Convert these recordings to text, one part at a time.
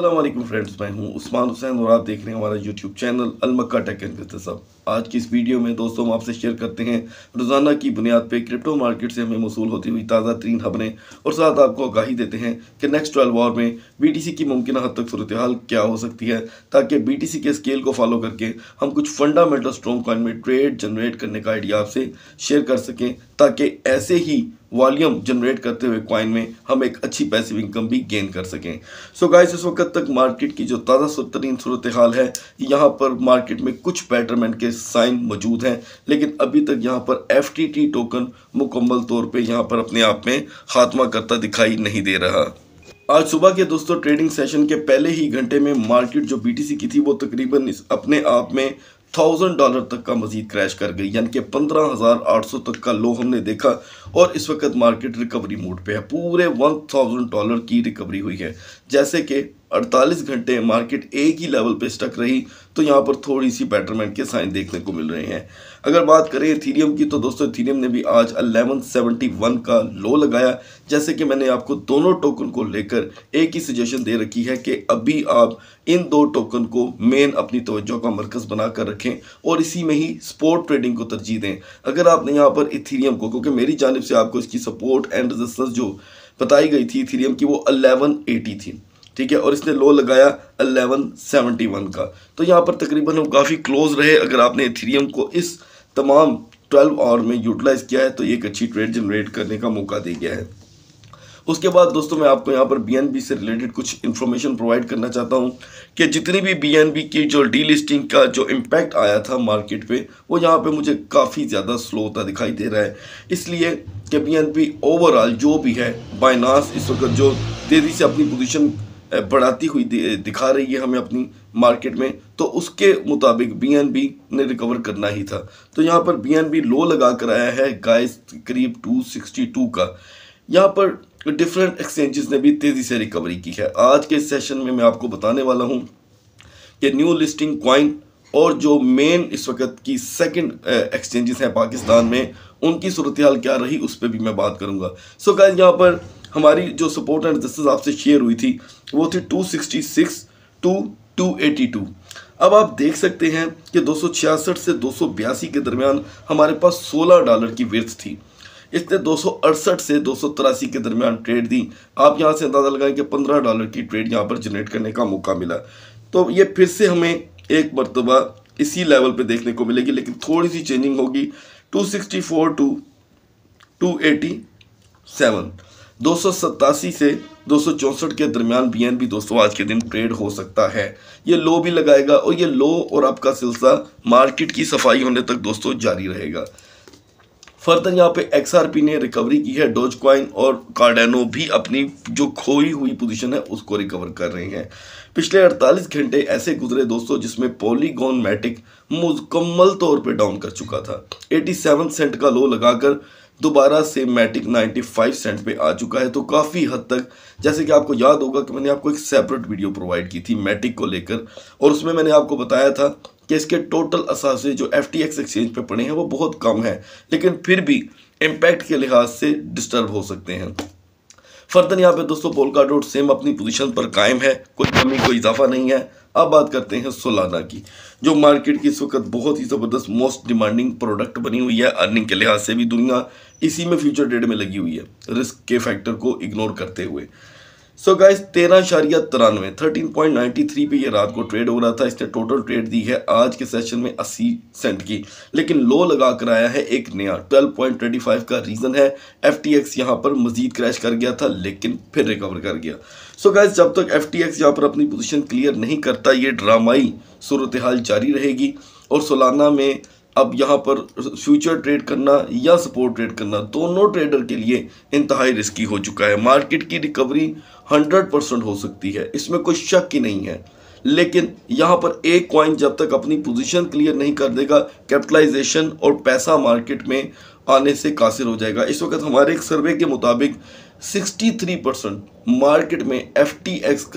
अल्लाम फ्रेंड्स मैं हूँ उस्मान हुसैन और आप देख रहे हैं हमारा यूट्यूब चैनल अलमक्का टेक एंड सब आज की इस वीडियो में दोस्तों हम आपसे शेयर करते हैं रोज़ाना की बुनियाद पे क्रिप्टो मार्केट से हमें मौसू होती हुई ताज़ा तरीन खबरें और साथ आपको आगाही देते हैं कि नेक्स्ट ट्वेल्व आवर में बीटीसी की मुमकिन हद तक सूरत हाल क्या हो सकती है ताकि बीटीसी के स्केल को फॉलो करके हम कुछ फंडामेंटल स्ट्रॉन्ग कॉइन में ट्रेड जनरेट करने का आइडिया आपसे शेयर कर सकें ताकि ऐसे ही वॉल्यूम जनरेट करते हुए कॉइन में हम एक अच्छी पैसिव इनकम भी गेन कर सकें सो गाइस इस वक्त तक मार्केट की जो ताज़ा तरीन सूरत हाल है यहाँ पर मार्केट में कुछ बेटरमेंट के साइन मौजूद हैं लेकिन अभी तक यहाँ पर एफ टोकन मुकम्मल तौर पर यहाँ पर अपने आप में खात्मा करता दिखाई नहीं दे रहा आज सुबह के दोस्तों ट्रेडिंग सेशन के पहले ही घंटे में मार्केट जो बीटीसी की थी वो तकरीबन अपने आप में थाउजेंड डॉलर तक का मजीद क्रैश कर गई यानी कि पंद्रह हज़ार आठ सौ तक का लो हमने देखा और इस वक्त मार्केट रिकवरी मोड पे है पूरे वन थाउजेंड डॉलर की रिकवरी हुई है जैसे कि 48 घंटे मार्केट एक ही लेवल पे स्टक रही तो यहाँ पर थोड़ी सी बेटरमेंट के साइन देखने को मिल रहे हैं अगर बात करें इथीरियम की तो दोस्तों इथीरियम ने भी आज 1171 का लो लगाया जैसे कि मैंने आपको दोनों टोकन को लेकर एक ही सजेशन दे रखी है कि अभी आप इन दो टोकन को मेन अपनी तोज्जो का मरकज़ बनाकर रखें और इसी में ही स्पोर्ट ट्रेडिंग को तरजीह दें अगर आपने यहाँ पर इथीरियम को क्योंकि मेरी जानब से आपको इसकी सपोर्ट एंड रेजिस्टेंस जो बताई गई थी इथीरियम की वो अलेवन थी ठीक है और इसने लो लगाया 1171 का तो यहाँ पर तकरीबन हम काफ़ी क्लोज रहे अगर आपने इथेरियम को इस तमाम 12 आवर में यूटिलाइज़ किया है तो एक अच्छी ट्रेड जनरेट करने का मौका दे गया है उसके बाद दोस्तों मैं आपको यहाँ पर बी से रिलेटेड कुछ इन्फॉर्मेशन प्रोवाइड करना चाहता हूँ कि जितनी भी बी की जो डीलिस्टिंग का जो इम्पैक्ट आया था मार्केट पे वो यहाँ पे मुझे काफ़ी ज़्यादा स्लो होता दिखाई दे रहा है इसलिए कि बी ओवरऑल जो भी है बाइनास इस वक्त जो तेज़ी से अपनी पोजिशन बढ़ाती हुई दिखा रही है हमें अपनी मार्केट में तो उसके मुताबिक बी ने रिकवर करना ही था तो यहाँ पर बी लो लगा कर आया है गाइस करीब 262 का यहाँ पर डिफरेंट एक्सचेंजेस ने भी तेज़ी से रिकवरी की है आज के सेशन में मैं आपको बताने वाला हूँ कि न्यू लिस्टिंग क्वाइन और जो मेन इस वक्त की सेकंड एक्सचेंजेस हैं पाकिस्तान में उनकी सूरत हाल क्या रही उस पर भी मैं बात करूँगा सो गाइज यहाँ पर हमारी जो सपोर्ट एंड रजिस्टेंस आपसे शेयर हुई थी वो थी 266 टू 282 अब आप देख सकते हैं कि दो से दो के दरमियान हमारे पास 16 डॉलर की वर्थ थी इसने दो से दो के दरमियान ट्रेड दी आप यहाँ से अंदाज़ा लगाएं कि पंद्रह डॉलर की ट्रेड यहाँ पर जनरेट करने का मौका मिला तो ये फिर से हमें एक मरतबा इसी लेवल पे देखने को मिलेगी लेकिन थोड़ी सी चेंजिंग होगी 264 टू सेवन दो से दो के दरमियान बी दोस्तों आज के दिन ट्रेड हो सकता है ये लो भी लगाएगा और ये लो और आपका सिलसिला मार्केट की सफाई होने तक दोस्तों जारी रहेगा फर्दर यहाँ पे एक्सआरपी ने रिकवरी की है डोज क्वाइन और कार्डेनो भी अपनी जो खोई हुई पोजीशन है उसको रिकवर कर रहे हैं पिछले 48 घंटे ऐसे गुजरे दोस्तों जिसमें पॉलीगॉन मैटिक मुकम्मल तौर पे डाउन कर चुका था 87 सेंट का लो लगाकर दोबारा से मैटिक 95 सेंट पे आ चुका है तो काफ़ी हद तक जैसे कि आपको याद होगा कि मैंने आपको एक सेपरेट वीडियो प्रोवाइड की थी मैटिक को लेकर और उसमें मैंने आपको बताया था कि इसके टोटल असासे जो एफ टी एक्सचेंज पे पड़े हैं वो बहुत कम है लेकिन फिर भी इम्पैक्ट के लिहाज से डिस्टर्ब हो सकते हैं फर्दन यहाँ पे दोस्तों पोलका डॉट सेम अपनी पोजीशन पर कायम है कोई कमी कोई इजाफा नहीं है अब बात करते हैं सोलाना की जो मार्केट की इस वक्त बहुत ही ज़बरदस्त मोस्ट डिमांडिंग प्रोडक्ट बनी हुई है अर्निंग के लिहाज से भी दुनिया इसी में फ्यूचर ट्रेड में लगी हुई है रिस्क के फैक्टर को इग्नोर करते हुए सो गाइज तेरह इशारिया तिरानवे थर्टीन पॉइंट नाइन्टी थ्री पे यह रात को ट्रेड हो रहा था इसने टोटल ट्रेड दी है आज के सेशन में अस्सी सेंट की लेकिन लो लगा कर आया है एक नया ट्वेल्व पॉइंट ट्वेंटी फाइव का रीज़न है एफ टी एक्स यहाँ पर मजीद क्रैश कर गया था लेकिन फिर रिकवर कर गया सो so जब तक एफ टी एक्स यहाँ पर अपनी पोजिशन क्लियर नहीं करता ये ड्रामाई सूरत हाल जारी रहेगी और सोलाना में अब यहाँ पर फ्यूचर ट्रेड करना या सपोर्ट ट्रेड करना दोनों ट्रेडर के लिए इंतहाई रिस्की हो चुका है मार्केट की रिकवरी 100 परसेंट हो सकती है इसमें कोई शक ही नहीं है लेकिन यहाँ पर एक कॉइन जब तक अपनी पोजीशन क्लियर नहीं कर देगा कैपिटलाइजेशन और पैसा मार्केट में आने से कासिर हो जाएगा इस वक्त हमारे एक सर्वे के मुताबिक 63 परसेंट मार्केट में एफ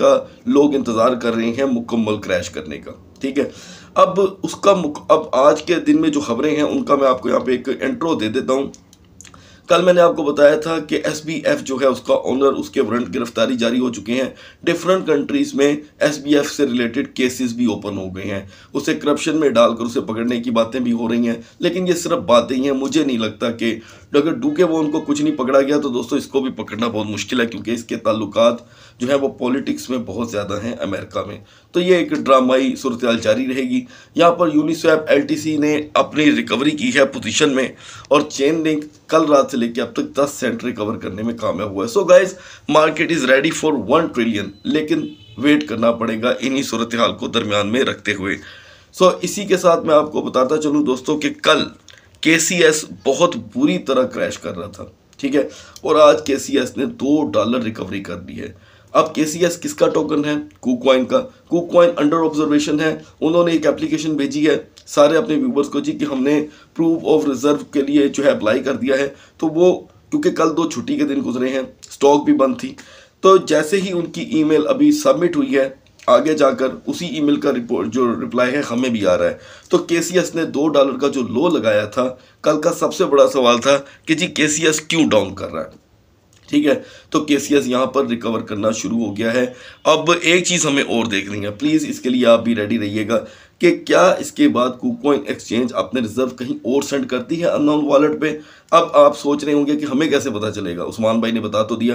का लोग इंतज़ार कर रहे हैं मुकम्मल क्रैश करने का ठीक है अब उसका अब आज के दिन में जो खबरें हैं उनका मैं आपको यहाँ पे एक इंट्रो दे देता हूँ कल मैंने आपको बताया था कि एस बी एफ जो है उसका ऑनर उसके वारंट गिरफ्तारी जारी हो चुके हैं डिफरेंट कंट्रीज़ में एस बी एफ से रिलेटेड केसेस भी ओपन हो गए हैं उसे करप्शन में डालकर उसे पकड़ने की बातें भी हो रही हैं लेकिन ये सिर्फ बातें ही हैं मुझे नहीं लगता कि अगर डूके वो उनको कुछ नहीं पकड़ा गया तो दोस्तों इसको भी पकड़ना बहुत मुश्किल है क्योंकि इसके ताल्लुक जो है वो पॉलिटिक्स में बहुत ज़्यादा हैं अमेरिका में तो ये एक ड्रामाई सूरत जारी रहेगी यहाँ पर यूनिसेफ एल ने अपनी रिकवरी की है पोजिशन में और चेन लिंक कल रात से लेके अब तक 10 सेंट रिकवर करने में कामयाब हुआ है so guys market is ready for one trillion लेकिन वेट करना पड़ेगा इन्हीं सूरत हाल को दरमियान में रखते हुए सो so, इसी के साथ मैं आपको बताता चलूँ दोस्तों कि कल के बहुत बुरी तरह क्रैश कर रहा था ठीक है और आज के ने दो डॉलर रिकवरी कर दी है अब के किसका टोकन है कुक का कुक अंडर ऑब्जर्वेशन है उन्होंने एक एप्लीकेशन भेजी है सारे अपने व्यूवर्स को जी कि हमने प्रूफ ऑफ रिजर्व के लिए जो है अप्लाई कर दिया है तो वो क्योंकि कल दो छुट्टी के दिन गुजरे हैं स्टॉक भी बंद थी तो जैसे ही उनकी ईमेल अभी सबमिट हुई है आगे जाकर उसी ईमेल का रिपोर्ट जो रिप्लाई है हमें भी आ रहा है तो के ने दो डॉलर का जो लो लगाया था कल का सबसे बड़ा सवाल था कि जी के क्यों डाउन कर रहा है ठीक है तो केसीएस यहाँ पर रिकवर करना शुरू हो गया है अब एक चीज़ हमें और देखनी है प्लीज़ इसके लिए आप भी रेडी रहिएगा कि क्या इसके बाद कुकॉइन एक्सचेंज अपने रिजर्व कहीं और सेंड करती है अननोन वॉलेट पे अब आप सोच रहे होंगे कि हमें कैसे पता चलेगा उस्मान भाई ने बता तो दिया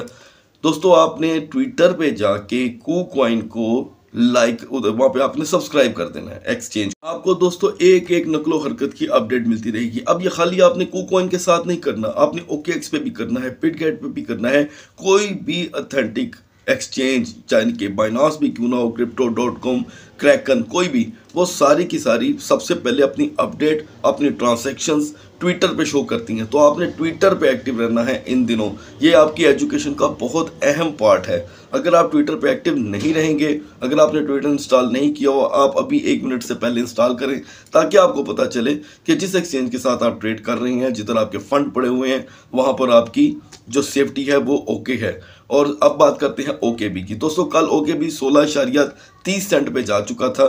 दोस्तों आपने ट्विटर पे जाके कुकॉइन को लाइक उधर वहां पे आपने सब्सक्राइब कर देना है एक्सचेंज आपको दोस्तों एक एक नकलो हरकत की अपडेट मिलती रहेगी अब ये खाली आपने कोकोइन के साथ नहीं करना आपने एक्स पे भी करना है पिटगेट पे भी करना है कोई भी अथेंटिक एक्सचेंज चाहे कि बाइनास भी क्यों ना हो क्रिप्टो डॉट कॉम क्रैकन कोई भी वो सारी की सारी सबसे पहले अपनी अपडेट अपनी ट्रांसैक्शंस ट्विटर पे शो करती हैं तो आपने ट्विटर पे एक्टिव रहना है इन दिनों ये आपकी एजुकेशन का बहुत अहम पार्ट है अगर आप ट्विटर पे एक्टिव नहीं रहेंगे अगर आपने ट्विटर इंस्टॉल नहीं किया हो आप अभी एक मिनट से पहले इंस्टॉल करें ताकि आपको पता चले कि जिस एक्सचेंज के साथ आप ट्रेड कर रहे हैं जिधर आपके फंड पड़े हुए हैं वहाँ पर आपकी जो सेफ्टी है वो ओके है और अब बात करते हैं ओके बी की दोस्तों कल ओके बी सोलह तीस सेंट पर जा चुका था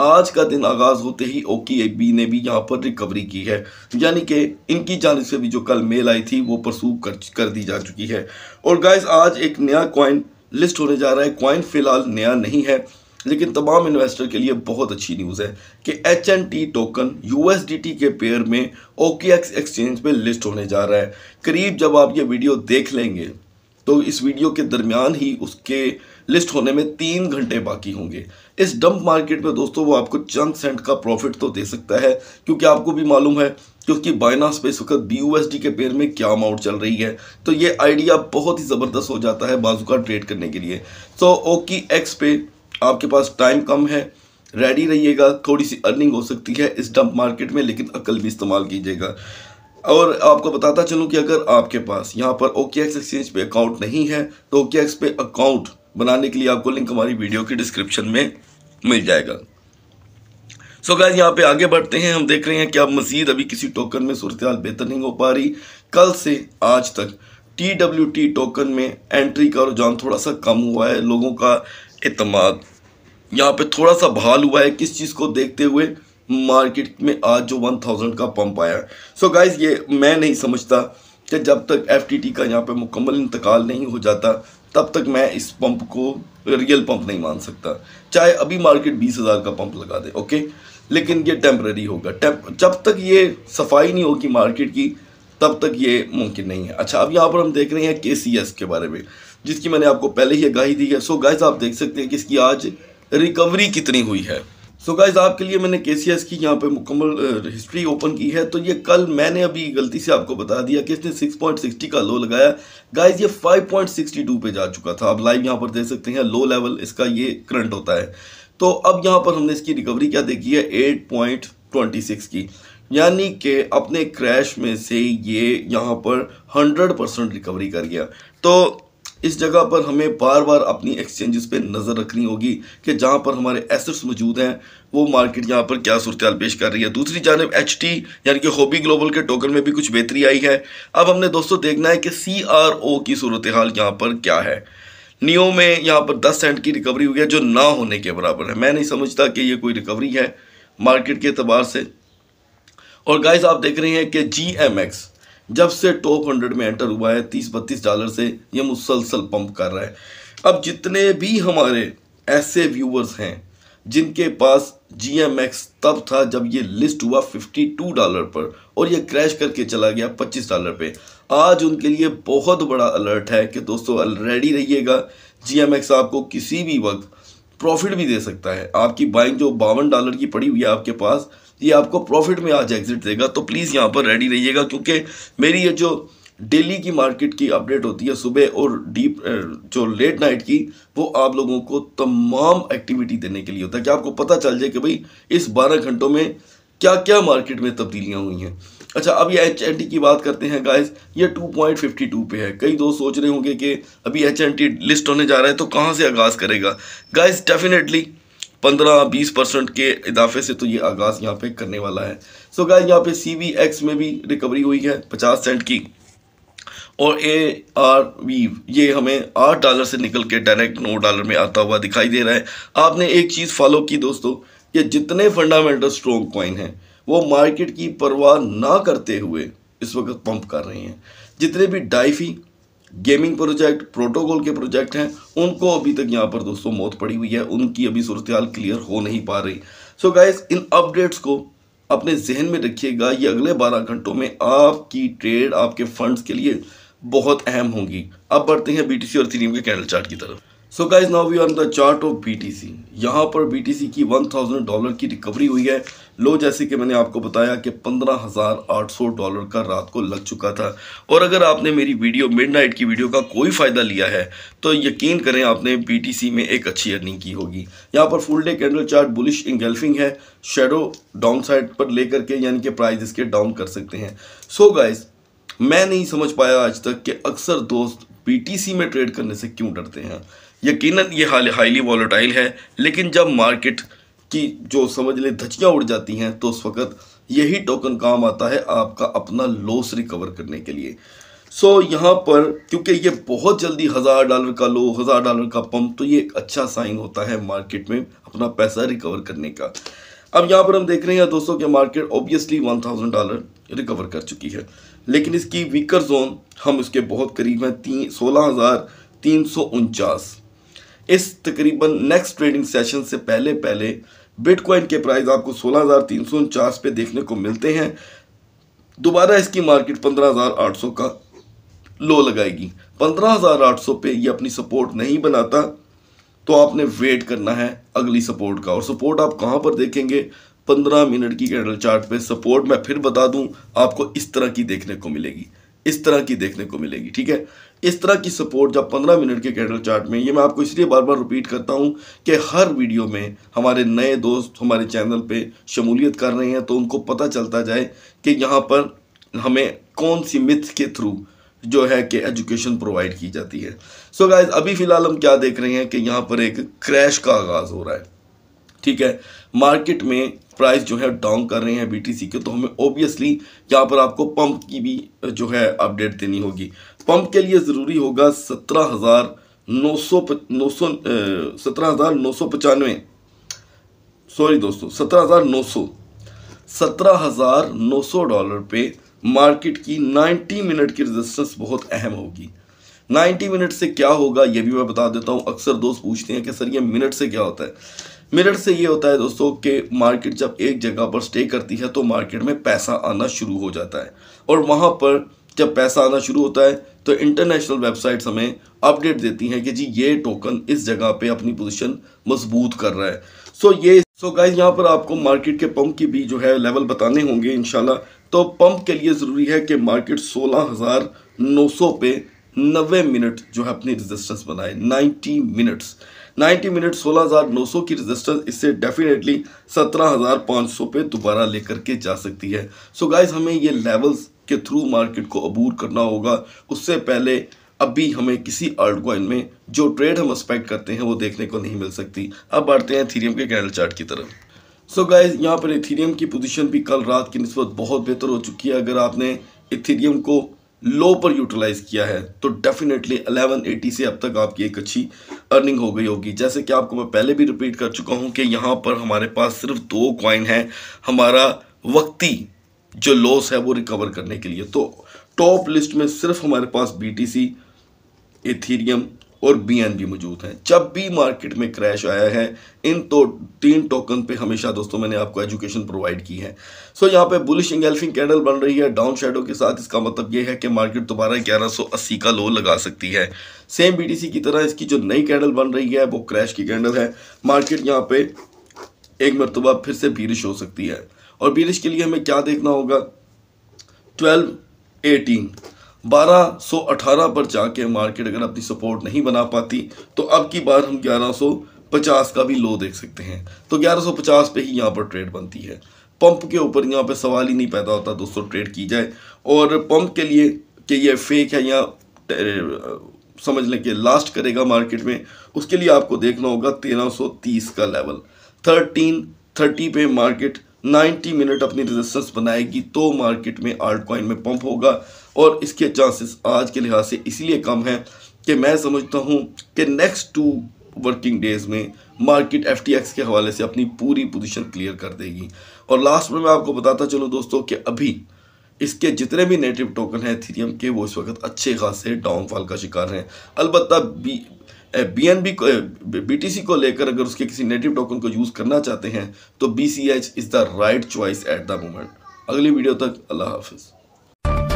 आज का दिन आगाज़ होते ही ओके एक ए बी ने भी यहाँ पर रिकवरी की है यानी कि इनकी जानब से भी जो कल मेल आई थी वो परसू कर, कर दी जा चुकी है और गाइज आज एक नया कॉइन लिस्ट होने जा रहा है कॉइन फ़िलहाल नया नहीं है लेकिन तमाम इन्वेस्टर के लिए बहुत अच्छी न्यूज़ है कि H N T token U S D T के पेयर में ओ एक्स एक्सचेंज पर लिस्ट होने जा रहा है करीब जब आप ये वीडियो देख लेंगे तो इस वीडियो के दरमियान ही उसके लिस्ट होने में तीन घंटे बाकी होंगे इस डंप मार्केट में दोस्तों वो आपको चंद सेंट का प्रॉफिट तो दे सकता है क्योंकि आपको भी मालूम है कि उसकी बाइनास पे इस वक्त बी के पेयर में क्या अमाउंट चल रही है तो ये आइडिया बहुत ही ज़बरदस्त हो जाता है बाजू का ट्रेड करने के लिए सो ओकी एक्स पे आपके पास टाइम कम है रेडी रहिएगा थोड़ी सी अर्निंग हो सकती है इस डंप मार्केट में लेकिन अकल भी इस्तेमाल कीजिएगा और आपको बताता चलूँ कि अगर आपके पास यहाँ पर ओके एक्स एक्सचेंज पे अकाउंट नहीं है तो ओके एक्स पे अकाउंट बनाने के लिए आपको लिंक हमारी वीडियो की डिस्क्रिप्शन में मिल जाएगा सो so गाइज यहाँ पे आगे बढ़ते हैं हम देख रहे हैं कि अब मजीद अभी किसी टोकन में सूरत बेहतर नहीं हो पा रही कल से आज तक टी डब्ल्यू टी टोकन में एंट्री का रुझान थोड़ा सा कम हुआ है लोगों का अतमाद यहाँ पे थोड़ा सा बहाल हुआ है किस चीज़ को देखते हुए मार्केट में आज जो वन थाउजेंड का पंप आया सो सो गाइज़ ये मैं नहीं समझता कि जब तक एफ का यहाँ पे मुकम्मल इंतकाल नहीं हो जाता तब तक मैं इस पंप को रियल पंप नहीं मान सकता चाहे अभी मार्केट बीस हज़ार का पंप लगा दे ओके लेकिन ये टेम्प्रेरी होगा टेम्प जब तक ये सफाई नहीं होगी मार्केट की तब तक ये मुमकिन नहीं है अच्छा अब यहाँ पर हम देख रहे हैं के सी एस के बारे में जिसकी मैंने आपको पहले ही आगाही दी है सो गाइज आप देख सकते हैं कि इसकी आज रिकवरी कितनी हुई है सो so गाइज आपके लिए मैंने के सी एस की यहाँ पे मुकम्मल हिस्ट्री ओपन की है तो ये कल मैंने अभी गलती से आपको बता दिया कि इसने 6.60 का लो लगाया गाइज ये 5.62 पे जा चुका था आप लाइव यहाँ पर देख सकते हैं लो लेवल इसका ये करंट होता है तो अब यहाँ पर हमने इसकी रिकवरी क्या देखी है 8.26 की यानी कि अपने क्रैश में से ये यहाँ पर 100 परसेंट रिकवरी कर गया तो इस जगह पर हमें बार बार अपनी एक्सचेंजेस पे नज़र रखनी होगी कि जहाँ पर हमारे एसेट्स मौजूद हैं वो मार्केट यहाँ पर क्या सूरत पेश कर रही है दूसरी जानब एच टी यानी कि होबी ग्लोबल के टोकन में भी कुछ बेहतरी आई है अब हमने दोस्तों देखना है कि सी आर ओ की सूरत हाल यहाँ पर क्या है नियो में यहाँ पर दस सेंट की रिकवरी हुई है जो ना होने के बराबर है मैं नहीं समझता कि ये कोई रिकवरी है मार्केट के अतबार से और गाइज आप देख रहे हैं कि जी एम एक्स जब से टॉप हंड्रेड में एंटर हुआ है तीस बत्तीस डॉलर से ये मुसलसल पंप कर रहा है अब जितने भी हमारे ऐसे व्यूअर्स हैं जिनके पास जी एम एक्स तब था जब ये लिस्ट हुआ 52 डॉलर पर और ये क्रैश करके चला गया 25 डॉलर पे आज उनके लिए बहुत बड़ा अलर्ट है कि दोस्तों रेडी रहिएगा जी एम एक्स आपको किसी भी वक्त प्रॉफिट भी दे सकता है आपकी बाइंग जो बावन डॉलर की पड़ी हुई है आपके पास ये आपको प्रॉफिट में आज एग्जिट देगा तो प्लीज़ यहाँ पर रेडी रहिएगा क्योंकि मेरी ये जो डेली की मार्केट की अपडेट होती है सुबह और डीप जो लेट नाइट की वो आप लोगों को तमाम एक्टिविटी देने के लिए होता है कि आपको पता चल जाए कि भाई इस बारह घंटों में क्या क्या मार्केट में तब्दीलियाँ हुई हैं अच्छा अब ये एच एन टी की बात करते हैं गाइस ये 2.52 पे है कई दोस्त सोच रहे होंगे कि अभी एच एन टी लिस्ट होने जा रहा है तो कहाँ से आगाज़ करेगा गाइस डेफिनेटली पंद्रह बीस परसेंट के इजाफे से तो ये आगाज़ यहाँ पे करने वाला है सो गाइस यहाँ पे सी वी एक्स में भी रिकवरी हुई है पचास सेंट की और ए आर वी ये हमें आठ डॉलर से निकल के डायरेक्ट नौ डॉलर में आता हुआ दिखाई दे रहा है आपने एक चीज़ फॉलो की दोस्तों ये जितने फंडामेंटल स्ट्रॉन्ग कॉइन हैं वो मार्केट की परवाह ना करते हुए इस वक्त पंप कर रहे हैं जितने भी डाइफी गेमिंग प्रोजेक्ट प्रोटोकॉल के प्रोजेक्ट हैं उनको अभी तक यहाँ पर दोस्तों मौत पड़ी हुई है उनकी अभी सूरत हाल क्लियर हो नहीं पा रही सो so गाइस इन अपडेट्स को अपने जहन में रखिएगा ये अगले बारह घंटों में आपकी ट्रेड आपके फंड्स के लिए बहुत अहम होगी अब बढ़ते हैं बी और सीरीम के कैनल चार्ट की तरफ so guys now we are the chart of B यहाँ पर बीटीसी की वन डॉलर की रिकवरी हुई है लो जैसे कि मैंने आपको बताया कि पंद्रह हज़ार आठ सौ डॉलर का रात को लग चुका था और अगर आपने मेरी वीडियो मिडनाइट की वीडियो का कोई फ़ायदा लिया है तो यकीन करें आपने बीटीसी में एक अच्छी अर्निंग की होगी यहाँ पर full day candle chart bullish engulfing है शेडो डाउन साइड पर लेकर के यानी कि प्राइस इसके डाउन कर सकते हैं सो so गाइज मैं नहीं समझ पाया आज तक कि अक्सर दोस्त बी में ट्रेड करने से क्यों डरते हैं यकीनन ये हाल हाईली वॉलोटाइल है लेकिन जब मार्केट कि जो समझ ले धचियाँ उड़ जाती हैं तो उस वक़्त यही टोकन काम आता है आपका अपना लॉस रिकवर करने के लिए सो so, यहाँ पर क्योंकि ये बहुत जल्दी हज़ार डॉलर का लो हज़ार डॉलर का पम्प तो ये एक अच्छा साइन होता है मार्केट में अपना पैसा रिकवर करने का अब यहाँ पर हम देख रहे हैं दोस्तों कि market obviously one thousand dollar recover कर चुकी है लेकिन इसकी वीकर जोन हम इसके बहुत करीब हैं तीन सोलह हज़ार तीन सौ उनचास इस तकरीबन नेक्स्ट ट्रेडिंग सेशन से पहले पहले बिटकॉइन के प्राइस आपको सोलह पे देखने को मिलते हैं दोबारा इसकी मार्केट 15,800 का लो लगाएगी 15,800 पे ये अपनी सपोर्ट नहीं बनाता तो आपने वेट करना है अगली सपोर्ट का और सपोर्ट आप कहाँ पर देखेंगे 15 मिनट की कैंडल चार्ट पे सपोर्ट मैं फिर बता दूँ आपको इस तरह की देखने को मिलेगी इस तरह की देखने को मिलेगी ठीक है इस तरह की सपोर्ट जब 15 मिनट के कैंडल चार्ट में ये मैं आपको इसलिए बार बार रिपीट करता हूँ कि हर वीडियो में हमारे नए दोस्त हमारे चैनल पे शमूलियत कर रहे हैं तो उनको पता चलता जाए कि यहाँ पर हमें कौन सी मिथ के थ्रू जो है कि एजुकेशन प्रोवाइड की जाती है सो so गाइज अभी फ़िलहाल हम क्या देख रहे हैं कि यहाँ पर एक क्रैश का आगाज़ हो रहा है ठीक है मार्केट में प्राइस जो है डाउन कर रहे हैं बी के तो हमें ओबियसली यहाँ पर आपको पंप की भी जो है अपडेट देनी होगी पंप के लिए ज़रूरी होगा सत्रह हज़ार नौ सौ नौ सौ सत्रह हज़ार नौ सौ पचानवे सॉरी दोस्तों सत्रह हज़ार नौ सौ सत्रह हज़ार नौ सौ डॉलर पे मार्केट की नाइन्टी मिनट की रेजिस्टेंस बहुत अहम होगी नाइन्टी मिनट से क्या होगा ये भी मैं बता देता हूँ अक्सर दोस्त पूछते हैं कि सर ये मिनट से क्या होता है मिरर से ये होता है दोस्तों कि मार्केट जब एक जगह पर स्टे करती है तो मार्केट में पैसा आना शुरू हो जाता है और वहाँ पर जब पैसा आना शुरू होता है तो इंटरनेशनल वेबसाइट्स हमें अपडेट देती हैं कि जी ये टोकन इस जगह पे अपनी पोजीशन मजबूत कर रहा है सो ये सो गाइस यहाँ पर आपको मार्केट के पंप की भी जो है लेवल बताने होंगे इन तो पंप के लिए ज़रूरी है कि मार्केट सोलह हज़ार नौ सौ पे नबे मिनट जो है अपनी रेजिस्टेंस बनाए नाइन्टी मिनट्स 90 मिनट 16,900 की रेजिस्टेंस इससे डेफिनेटली 17,500 पे दोबारा लेकर के जा सकती है सो so गाइज हमें ये लेवल्स के थ्रू मार्केट को अबूर करना होगा उससे पहले अभी हमें किसी आर्ट में जो ट्रेड हम एक्सपेक्ट करते हैं वो देखने को नहीं मिल सकती अब बढ़ते हैं थीरियम के कैंडल चार्ट की तरफ सो so गाइज यहाँ पर इथीरियम की पोजीशन भी कल रात की नस्बत बहुत बेहतर हो चुकी है अगर आपने इथीरियम को लो पर यूटिलाइज़ किया है तो डेफिनेटली 1180 से अब तक आपकी एक अच्छी अर्निंग हो गई होगी जैसे कि आपको मैं पहले भी रिपीट कर चुका हूँ कि यहाँ पर हमारे पास सिर्फ दो क्वाइन है हमारा वक्ती जो लॉस है वो रिकवर करने के लिए तो टॉप लिस्ट में सिर्फ हमारे पास बी टी सी एथीरियम और बीएनबी मौजूद हैं जब भी मार्केट में क्रैश आया है इन तो तीन टोकन पे हमेशा दोस्तों मैंने आपको एजुकेशन प्रोवाइड की है सो so, यहाँ पे बुलिश इंगेल्फिंग कैंडल बन रही है डाउन शेडो के साथ इसका मतलब ये है कि मार्केट दोबारा 1180 का लो लगा सकती है सेम बीटीसी की तरह इसकी जो नई कैंडल बन रही है वो क्रैश की कैंडल है मार्केट यहाँ पे एक मरतबा फिर से बीरिश हो सकती है और बीरिश के लिए हमें क्या देखना होगा ट्वेल्व एटीन 1218 पर जाके मार्केट अगर अपनी सपोर्ट नहीं बना पाती तो अब की बार हम 1150 का भी लो देख सकते हैं तो 1150 पे ही यहाँ पर ट्रेड बनती है पंप के ऊपर यहाँ पे सवाल ही नहीं पैदा होता दोस्तों ट्रेड की जाए और पंप के लिए कि ये फेक है या समझ लें कि लास्ट करेगा मार्केट में उसके लिए आपको देखना होगा तेरह का लेवल थर्टीन थर्टी पे मार्केट 90 मिनट अपनी रेजिस्टेंस बनाएगी तो मार्केट में आर्ट कॉइन में पंप होगा और इसके चांसेस आज के लिहाज से इसलिए कम हैं कि मैं समझता हूँ कि नेक्स्ट टू वर्किंग डेज़ में मार्केट एफ के हवाले से अपनी पूरी पोजीशन क्लियर कर देगी और लास्ट में मैं आपको बताता चलूँ दोस्तों कि अभी इसके जितने भी नेटिव टोकन हैं थीरियम के वो इस वक्त अच्छे खासे डाउनफॉल का शिकार हैं अलबत् बी बीएनबी को बीटीसी को लेकर अगर उसके किसी नेटिव टोकन को यूज़ करना चाहते हैं तो B C H is the right choice at the moment अगली वीडियो तक अल्लाह हाफिज़